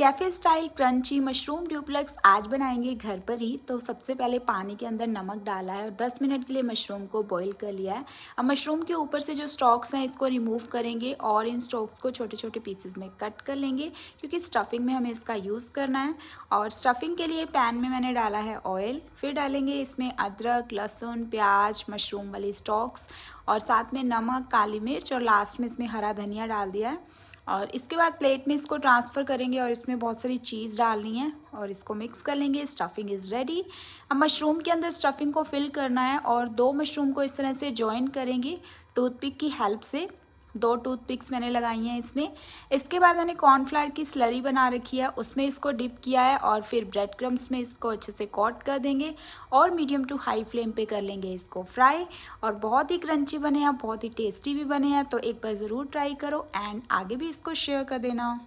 cafe style crunchy mushroom duplex आज बनाएंगे घर पर ही तो सबसे पहले पानी के अंदर नमक डाला है और 10 मिनट के लिए मशरूम को बॉईल कर लिया है अब मशरूम के ऊपर से जो स्टॉक्स हैं इसको रिमूव करेंगे और इन स्टॉक्स को छोटे छोटे पीसेस में कट कर लेंगे क्योंकि स्टफिंग में हमें इसका यूज़ करना है और स्टफिंग के लिए पैन में मैंने डाला है ऑयल फिर डालेंगे इसमें अदरक लहसुन प्याज मशरूम वाली स्टॉक्स और साथ में नमक काली मिर्च और लास्ट में इसमें हरा धनिया डाल दिया है और इसके बाद प्लेट में इसको ट्रांसफ़र करेंगे और इसमें बहुत सारी चीज़ डालनी है और इसको मिक्स कर लेंगे स्टफिंग इज़ रेडी अब मशरूम के अंदर स्टफिंग को फिल करना है और दो मशरूम को इस तरह से ज्वाइन करेंगे टूथपिक की हेल्प से दो टूथपिक्स मैंने लगाई हैं इसमें इसके बाद मैंने कॉर्नफ्लावर की स्लरी बना रखी है उसमें इसको डिप किया है और फिर ब्रेड क्रम्स में इसको अच्छे से कॉट कर देंगे और मीडियम टू हाई फ्लेम पे कर लेंगे इसको फ्राई और बहुत ही क्रंची बने हैं बहुत ही टेस्टी भी बने हैं तो एक बार ज़रूर ट्राई करो एंड आगे भी इसको शेयर कर देना